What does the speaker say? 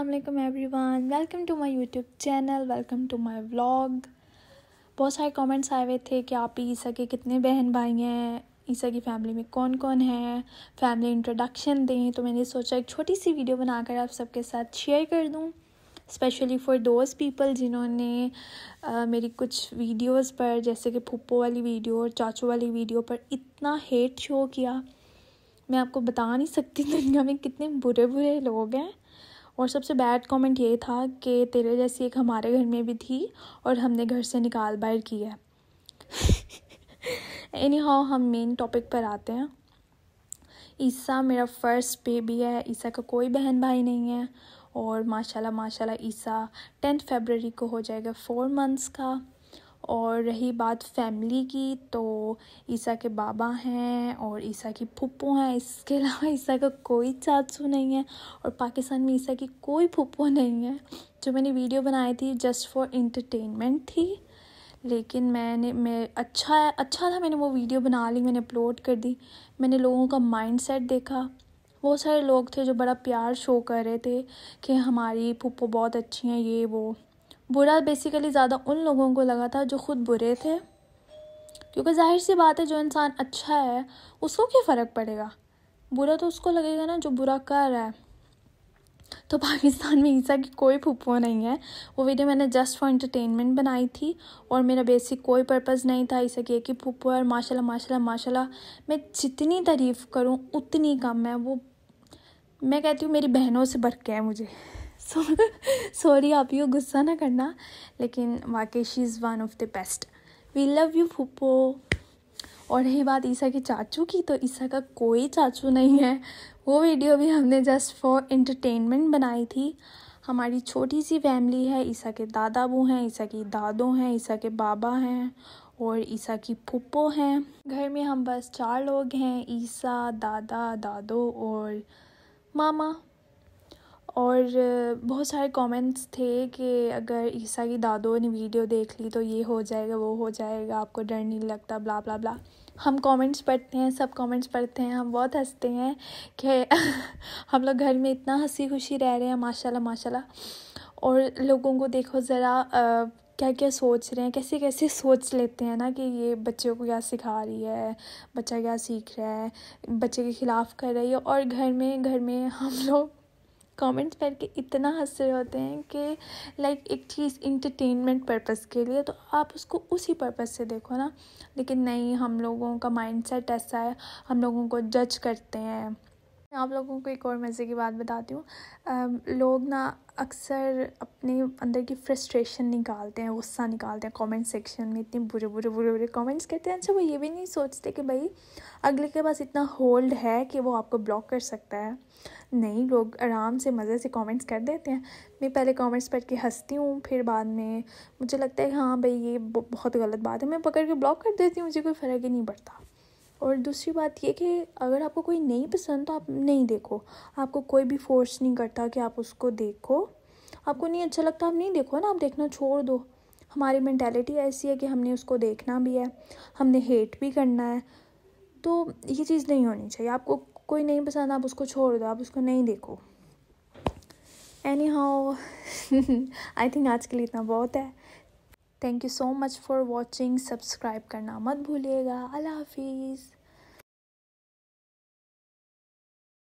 Aslam everyone welcome to my YouTube channel welcome to my vlog बहुत सारे comments आए हुए थे कि आप ईसा के कितने बहन भाई हैं ईसा की फैमिली में कौन कौन है फैमिली इंट्रोडक्शन दें तो मैंने सोचा एक छोटी सी वीडियो बनाकर आप सबके साथ शेयर कर दूँ स्पेशली फॉर दोज पीपल जिन्होंने मेरी कुछ वीडियोस पर जैसे कि पुप्पो वाली वीडियो और चाचू वाली वीडियो पर इतना हेट शो किया मैं आपको बता नहीं सकती दुनिया में कितने बुरे बुरे लोग हैं और सबसे बैड कमेंट ये था कि तेरे जैसी एक हमारे घर में भी थी और हमने घर से निकाल बाहर की है एनी हाउ हम मेन टॉपिक पर आते हैं ईसा मेरा फर्स्ट बेबी है ईसा का कोई बहन भाई नहीं है और माशाल्लाह माशाल्लाह ईसा टेंथ फेबररी को हो जाएगा फ़ोर मंथ्स का और रही बात फैमिली की तो ईसा के बाबा हैं और ईसा की फुप्पो हैं इसके अलावा ईसा का कोई चाचू नहीं है और पाकिस्तान में ईसा की कोई फुप्पो नहीं है जो मैंने वीडियो बनाई थी जस्ट फॉर इंटरटेनमेंट थी लेकिन मैंने मैं अच्छा है अच्छा था मैंने वो वीडियो बना ली मैंने अपलोड कर दी मैंने लोगों का सेट देखा बहुत सारे लोग थे जो बड़ा प्यार शो कर रहे थे कि हमारी फुप्पो बहुत अच्छी हैं ये वो बुरा बेसिकली ज़्यादा उन लोगों को लगा था जो ख़ुद बुरे थे क्योंकि जाहिर सी बात है जो इंसान अच्छा है उसको क्या फ़र्क पड़ेगा बुरा तो उसको लगेगा ना जो बुरा कर रहा है तो पाकिस्तान में ईसा की कोई फुप्पो नहीं है वो वीडियो मैंने जस्ट फॉर इंटरटेनमेंट बनाई थी और मेरा बेसिक कोई पर्पज़ नहीं था ईसा की एक ही और है माशाल्लाह माशाल्लाह माशाल्लाह मैं जितनी तारीफ़ करूँ उतनी कम है वो मैं कहती हूँ मेरी बहनों से बढ़ के है मुझे सो सॉरी आप यू गुस्सा ना करना लेकिन वाकई she is one of the best we love you फूपो और रही बात ईसा के चाचू की तो ईसा का कोई चाचू नहीं है वो वीडियो भी हमने जस्ट फॉर एंटरटेनमेंट बनाई थी हमारी छोटी सी फैमिली है ईसा के दादा बू हैं ईसा की दादो हैं ईसा के बाबा हैं और ईसा की पुप्पो हैं घर में हम बस चार लोग हैं ईसा दादा दादो और मामा और बहुत सारे कमेंट्स थे कि अगर ईसा की दादो ने वीडियो देख ली तो ये हो जाएगा वो हो जाएगा आपको डर नहीं लगता ब्ला ब्ला ब्ला हम कमेंट्स पढ़ते हैं सब कमेंट्स पढ़ते हैं हम बहुत हंसते हैं कि हम लोग घर में इतना हंसी खुशी रह रहे हैं माशाल्लाह माशाल्लाह और लोगों को देखो ज़रा क्या क्या सोच रहे हैं कैसे कैसे सोच लेते हैं ना कि ये बच्चों को क्या सिखा रही है बच्चा क्या सीख रहा है बच्चे के ख़िलाफ़ कर रही है और घर में घर में हम लोग कमेंट्स पढ़ के इतना हंस रहे होते हैं कि लाइक एक चीज़ इंटरटेनमेंट पर्पस के लिए तो आप उसको उसी पर्पस से देखो ना लेकिन नहीं हम लोगों का माइंड सेट ऐसा है हम लोगों को जज करते हैं मैं आप लोगों को एक और मज़े की बात बताती हूँ लोग ना अक्सर अपने अंदर की फ्रस्ट्रेशन निकालते हैं गुस्सा निकालते हैं कमेंट सेक्शन में इतने बुरे बुरे बुरे बुरे कमेंट्स करते हैं अच्छा वो ये भी नहीं सोचते कि भाई अगले के पास इतना होल्ड है कि वो आपको ब्लॉक कर सकता है नहीं लोग आराम से मज़े से कमेंट्स कर देते हैं मैं पहले कमेंट्स पढ़ के हंसती हूँ फिर बाद में मुझे लगता है हाँ भाई ये बहुत गलत बात है मैं पकड़ के ब्लॉक कर देती हूँ मुझे कोई फ़र्क ही नहीं पड़ता और दूसरी बात ये कि अगर आपको कोई नहीं पसंद तो आप नहीं देखो आपको कोई भी फोर्स नहीं करता कि आप उसको देखो आपको नहीं अच्छा लगता आप नहीं देखो ना आप देखना छोड़ दो हमारी मैंटेलिटी ऐसी है कि हमने उसको देखना भी है हमने हेट भी करना है तो ये चीज़ नहीं होनी चाहिए आपको कोई नहीं पसंद आप उसको छोड़ दो आप उसको नहीं देखो एनी हाउ आई थिंक आज के लिए इतना बहुत है thank you so much for watching subscribe करना मत भूलिएगा अल्लाह हाफिज़